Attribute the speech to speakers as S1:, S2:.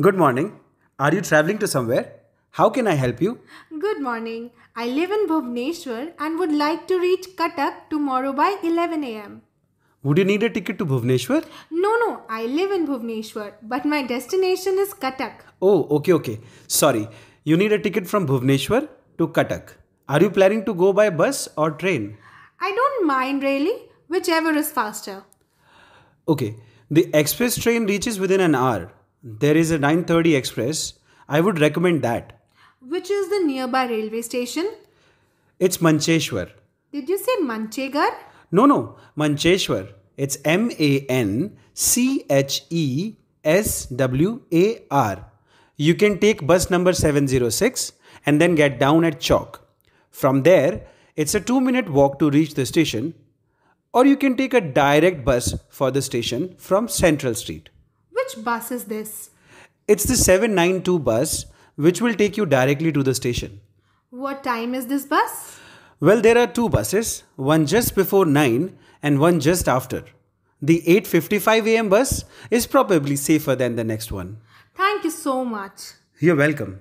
S1: Good morning. Are you traveling to somewhere? How can I help you?
S2: Good morning. I live in Bhubaneswar and would like to reach Katak tomorrow by 11 am.
S1: Would you need a ticket to Bhubaneswar?
S2: No, no. I live in Bhubaneswar, but my destination is Katak.
S1: Oh, okay, okay. Sorry. You need a ticket from Bhubaneswar to Katak. Are you planning to go by bus or train?
S2: I don't mind really, whichever is faster.
S1: Okay. The express train reaches within an hour there is a 9:30 express. I would recommend that.
S2: Which is the nearby railway station?
S1: It's Mancheshwar.
S2: Did you say Manchegar?
S1: No, no, Mancheshwar. It's M A N C H E S W A R. You can take bus number 706 and then get down at Chalk. From there, it's a 2 minute walk to reach the station, or you can take a direct bus for the station from Central Street.
S2: Which bus is this?
S1: It's the 792 bus, which will take you directly to the station.
S2: What time is this bus?
S1: Well, there are two buses, one just before 9 and one just after. The 8:55 a.m. bus is probably safer than the next one.
S2: Thank you so much.
S1: You're welcome.